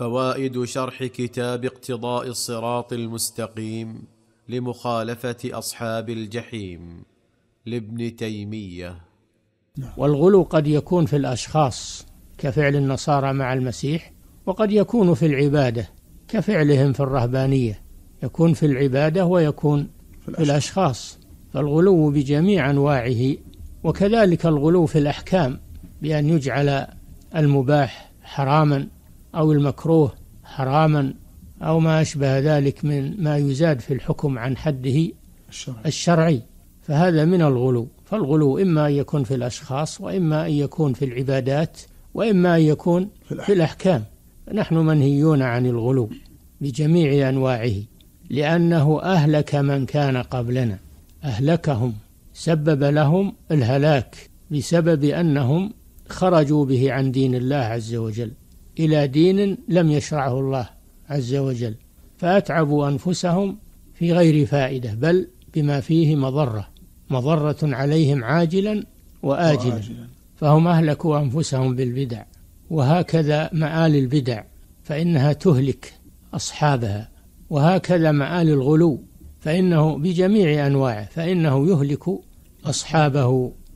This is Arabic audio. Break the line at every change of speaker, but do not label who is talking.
فوائد شرح كتاب اقتضاء الصراط المستقيم لمخالفه اصحاب الجحيم لابن تيميه
والغلو قد يكون في الاشخاص كفعل النصارى مع المسيح وقد يكون في العباده كفعلهم في الرهبانيه يكون في العباده ويكون في الاشخاص فالغلو بجميع انواعه وكذلك الغلو في الاحكام بان يجعل المباح حراما أو المكروه حراما أو ما أشبه ذلك من ما يزاد في الحكم عن حده الشرعي, الشرعي فهذا من الغلو فالغلو إما أن يكون في الأشخاص وإما أن يكون في العبادات وإما أن يكون في الأحكام, في الأحكام. نحن منهيون عن الغلو بجميع أنواعه لأنه أهلك من كان قبلنا أهلكهم سبب لهم الهلاك بسبب أنهم خرجوا به عن دين الله عز وجل إلى دين لم يشرعه الله عز وجل فأتعبوا أنفسهم في غير فائدة بل بما فيه مضرة مضرة عليهم عاجلا وآجلا, وآجلا. فهم أهلكوا أنفسهم بالبدع وهكذا مآل البدع فإنها تهلك أصحابها وهكذا مآل الغلو فإنه بجميع أنواعه فإنه يهلك أصحابه